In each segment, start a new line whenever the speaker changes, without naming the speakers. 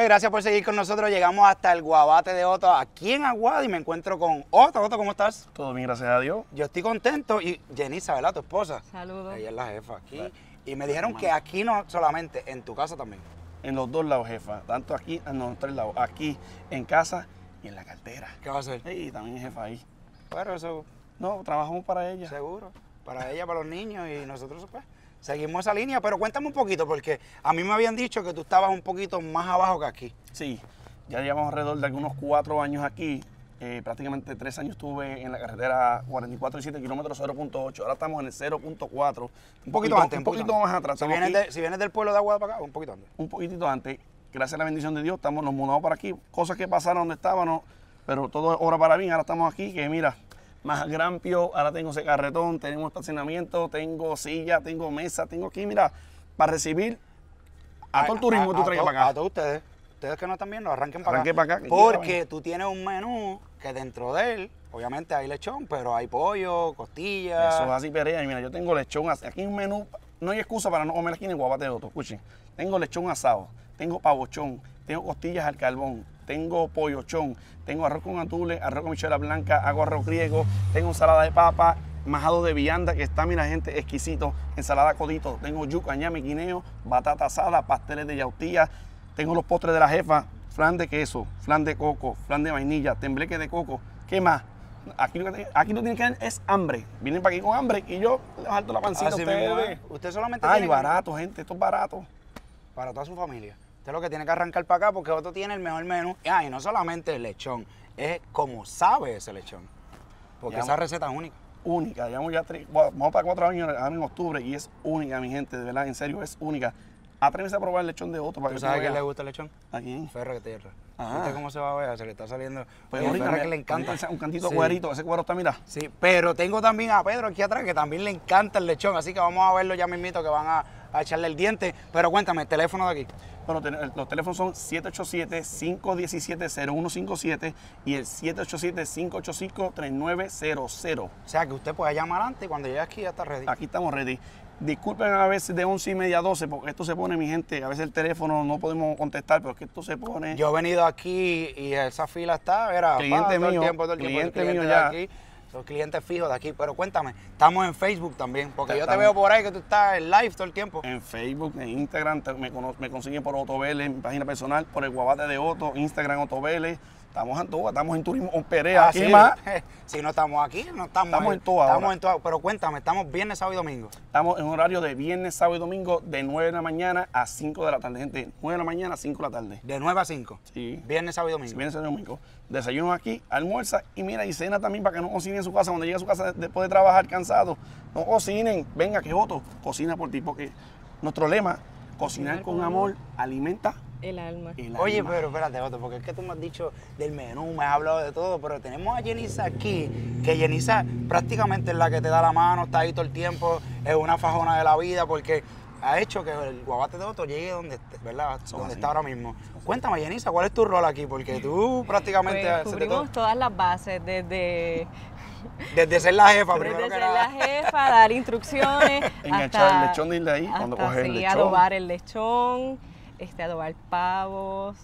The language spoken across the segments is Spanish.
Pues gracias por seguir con nosotros. Llegamos hasta el Guabate de Otto, aquí en Aguada, y me encuentro con Otto. Otto, ¿cómo estás? Todo bien, gracias a Dios. Yo estoy contento. Y Jenisa, ¿verdad? Tu esposa.
Saludos. Ella es la
jefa aquí. Y me dijeron que
aquí no solamente, en tu casa también. En los dos lados, jefa. Tanto aquí, ah, en los tres lados. Aquí, en casa y en la cartera. ¿Qué va a hacer? Sí, también jefa ahí. Bueno, eso...
No, trabajamos para ella. Seguro. Para ella, para los niños y nosotros, pues... Seguimos esa línea, pero
cuéntame un poquito, porque a mí me habían dicho que tú estabas un poquito más abajo que aquí. Sí, ya llevamos alrededor de algunos cuatro años aquí. Eh, prácticamente tres años estuve en la carretera 44 y 7 kilómetros 0.8. Ahora estamos en el 0.4. Un, poquito antes. Un poquito, más atrás. Si vienes, del pueblo de Aguada para acá, un poquito antes. Un poquitito antes. Gracias a la bendición de Dios, estamos nos mudamos para aquí. Cosas que pasaron donde estábamos, pero todo es para bien Ahora estamos aquí, que mira, más Grampio, ahora tengo ese carretón, tenemos estacionamiento, tengo silla, tengo mesa, tengo aquí, mira, para recibir a, todo el turismo que tú traigas para acá. A todos ustedes, ustedes que no están viendo, arranquen para arranquen acá. Para porque
tú tienes un menú que dentro de él, obviamente hay lechón, pero hay
pollo,
costillas. Eso es así,
Perea. mira, yo tengo lechón, aquí un menú, no hay excusa para no comer aquí en guabate de otro, escuchen. Tengo lechón asado, tengo pavochón, tengo costillas al carbón, tengo pollochón, tengo arroz con atule, arroz con michela blanca, hago arroz griego, tengo ensalada de papa, majado de vianda que está, mira gente, exquisito, ensalada codito, tengo yuca, ñame, guineo, batata asada, pasteles de yautía, tengo los postres de la jefa, flan de queso, flan de coco, flan de vainilla, tembleque de coco, ¿qué más? Aquí lo, que, aquí tienen que es hambre. Vienen para aquí con hambre y yo les alto la pancita. Ah, ustedes.
Usted solamente Ay, barato,
gente, esto es barato.
Para toda su familia. Es lo que tiene que arrancar para acá porque otro tiene el mejor menú. y no solamente el lechón, es como sabe ese lechón. Porque esa receta es
única. Única, ya vamos para cuatro años en octubre y es única, mi gente, de verdad, en serio, es única. Atrévese a probar el lechón de otro para ¿Tú que sabes que le gusta el lechón? ¿A quién? Ferro de tierra. usted ah. cómo
se va a ver? Se le está saliendo. Pues ahorita que le encanta. Un cantito sí. cuerito, ese cuero está, mira. Sí, pero tengo también a Pedro aquí atrás que también le encanta el lechón, así que vamos a verlo ya mismito que van a a echarle
el diente. Pero cuéntame, el teléfono de aquí. Bueno, los teléfonos son 787-517-0157 y el 787-585-3900. O sea que usted puede llamar antes y cuando llegue aquí ya está ready. Aquí estamos ready. Disculpen a veces de 11 y media a 12, porque esto se pone, mi gente, a veces el teléfono no podemos contestar, pero es que esto se pone. Yo he venido aquí
y esa fila está, era cliente mío, tiempo, cliente, ya. Soy clientes fijos de aquí. Pero cuéntame, estamos en Facebook también, porque yo te veo
por ahí que tú estás en live todo el tiempo. En Facebook, en Instagram, me, me consiguen por Otto Vélez, mi página personal, por el guabate de Otto, Instagram Otto Estamos en Tuba, estamos en Turismo Perea. Ah, aquí si no estamos aquí, no estamos, estamos en Tuba. Estamos en Pero cuéntame, estamos viernes, sábado y domingo. Estamos en horario de viernes, sábado y domingo de 9 de la mañana a 5 de la tarde, gente. 9 de la mañana a 5 de la tarde. De 9 a 5. Sí. Viernes, sábado y domingo. viernes, sábado y domingo. Desayuno aquí, almuerza y mira, y cena también para que no cocinen en su casa. Cuando llegue a su casa después de trabajar cansado, no cocinen. Venga, que otro cocina por ti, porque nuestro lema, cocinar con amor, alimenta el alma. Oye, pero
espérate, Otto, porque es que tú me has dicho del menú, me has hablado de todo, pero tenemos a Yenisa aquí, que Yenisa prácticamente es la que te da la mano, está ahí todo el tiempo, es una fajona de la vida, porque ha hecho que el guabate de Otto llegue donde, ¿verdad? Ah, donde está ahora mismo. Cuéntame, Yenisa, ¿cuál es tu rol aquí? Porque
tú pues, prácticamente... Pues,
todas las bases, desde
desde ser la jefa, primero Desde ser
la jefa, dar instrucciones. Enganchar el lechón
de ahí, cuando coger el adobar
el lechón este, adobar pavos,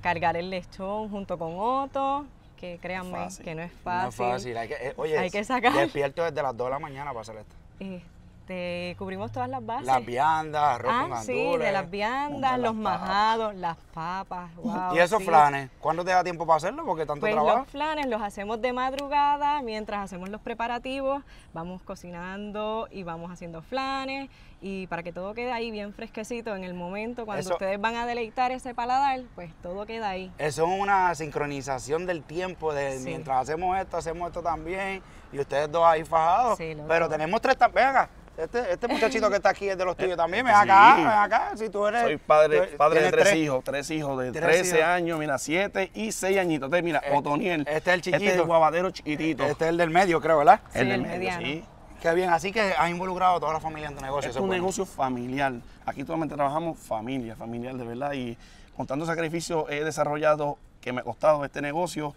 cargar el lechón junto con otro, que créanme que no es fácil. No es fácil, hay que, eh, oye, sacar. despierto desde las 2 de la mañana para hacer esto. Este, este, cubrimos todas las bases. Las viandas, arroz ah, sí, de las viandas, los majados, las papas. ¿Y esos flanes? ¿Cuándo te da tiempo para hacerlo? Porque tanto pues Los flanes los hacemos de madrugada mientras hacemos los preparativos. Vamos cocinando y vamos haciendo flanes. Y para que todo quede ahí bien fresquecito en el momento, cuando ustedes van a deleitar ese paladar, pues todo queda ahí. Eso es una sincronización del tiempo, de mientras hacemos esto, hacemos esto también, y ustedes dos ahí fajados. pero tenemos tres, vean este, este muchachito que está aquí es de los tuyos eh, también. Ven acá, sí. ven
acá. Si tú eres. Soy padre, padre de tres, hijos, tres hijos de 13 años, mira, 7 y 6 añitos. mira, este, Otoniel. Este es el chiquito. Este es el guabadero chiquitito. Este es el del medio, creo, ¿verdad? el del medio, sí. Qué bien, así que has involucrado a toda la familia en tu negocio. Es un negocio familiar. Aquí totalmente trabajamos familia, familiar de verdad. Y con tanto sacrificio he desarrollado que me ha costado este negocio.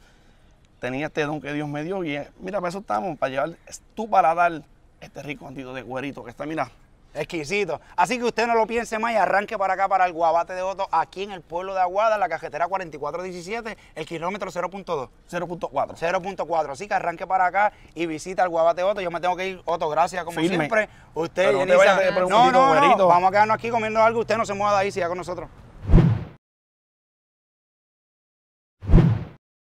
Tenía este don que Dios me dio y eh, mira, para eso estamos, para llevar tú para dar este rico andito de cuerito que está, mira, Exquisito. Así que usted no lo
piense más y arranque para acá, para el Guabate de Otto, aquí en el pueblo de Aguada, la cajetera 4417, el kilómetro 0.2. 0.4. 0.4. Así que arranque para acá y visita el Guabate de Otto. Yo me tengo que ir, Otto, gracias, como siempre. Usted, no, no, vamos a quedarnos aquí comiendo algo. Usted no se mueva de ahí, siga con nosotros.